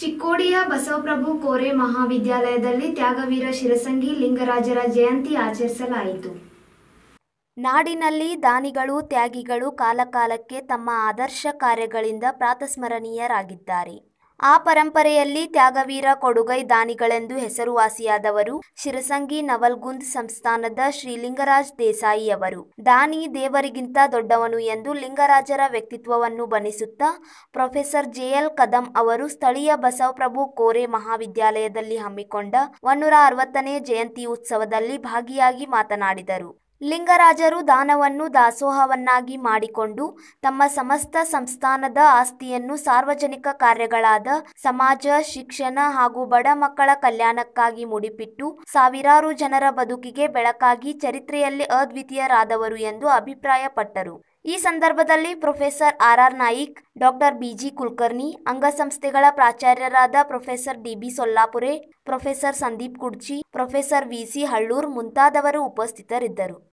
ಚಿಕ್ಕೋಡಿಯ ಬಸವಪ್ರಭು ಕೋರೆ ಮಹಾವಿದ್ಯಾಲಯದಲ್ಲಿ ತ್ಯಾಗವೀರ ಶಿರಸಂಗಿ ಲಿಂಗರಾಜರ ಜಯಂತಿ ಆಚರಿಸಲಾಯಿತು ನಾಡಿನಲ್ಲಿ ದಾನಿಗಳು ತ್ಯಾಗಿಗಳು ಕಾಲಕಾಲಕ್ಕೆ ತಮ್ಮ ಆದರ್ಶ ಕಾರ್ಯಗಳಿಂದ ಪ್ರಾತಸ್ಮರಣೀಯರಾಗಿದ್ದಾರೆ ಆ ಪರಂಪರೆಯಲ್ಲಿ ತ್ಯಾಗವೀರ ಕೊಡುಗೈ ದಾನಿಗಳೆಂದು ಹೆಸರುವಾಸಿಯಾದವರು ಶಿರಸಂಗಿ ನವಲ್ಗುಂದ್ ಸಂಸ್ಥಾನದ ಶ್ರೀಲಿಂಗರಾಜ್ ದೇಸಾಯಿಯವರು ದಾನಿ ದೇವರಿಗಿಂತ ದೊಡ್ಡವನು ಎಂದು ಲಿಂಗರಾಜರ ವ್ಯಕ್ತಿತ್ವವನ್ನು ಬಣ್ಣಿಸುತ್ತಾ ಪ್ರೊಫೆಸರ್ ಜೆಎಲ್ ಕದಂ ಅವರು ಸ್ಥಳೀಯ ಬಸವಪ್ರಭು ಕೋರೆ ಮಹಾವಿದ್ಯಾಲಯದಲ್ಲಿ ಹಮ್ಮಿಕೊಂಡ ಒನ್ನೂರ ಅರವತ್ತನೇ ಜಯಂತಿ ಉತ್ಸವದಲ್ಲಿ ಭಾಗಿಯಾಗಿ ಮಾತನಾಡಿದರು ಲಿಂಗರಾಜರು ದಾನವನ್ನು ದಾಸೋಹವನ್ನಾಗಿ ಮಾಡಿಕೊಂಡು ತಮ್ಮ ಸಮಸ್ತ ಸಂಸ್ಥಾನದ ಆಸ್ತಿಯನ್ನು ಸಾರ್ವಜನಿಕ ಕಾರ್ಯಗಳಾದ ಸಮಾಜ ಶಿಕ್ಷಣ ಹಾಗೂ ಬಡ ಮಕ್ಕಳ ಕಲ್ಯಾಣಕ್ಕಾಗಿ ಮುಡಿಪಿಟ್ಟು ಸಾವಿರಾರು ಜನರ ಬದುಕಿಗೆ ಬೆಳಕಾಗಿ ಚರಿತ್ರೆಯಲ್ಲಿ ಅದ್ವಿತೀಯರಾದವರು ಎಂದು ಅಭಿಪ್ರಾಯಪಟ್ಟರು ಈ ಸಂದರ್ಭದಲ್ಲಿ professor R R Naik doctor B G Kulkarni ಅಂಗಸಂಸ್ಥೆಗಳ ಪ್ರಾಚಾರ್ಯರಾದ professor D B Sollapure professor Sandeep Kudchi professor V C Hallur ಮುಂತಾದವರು ಉಪಸ್ಥಿತರಿದ್ದರು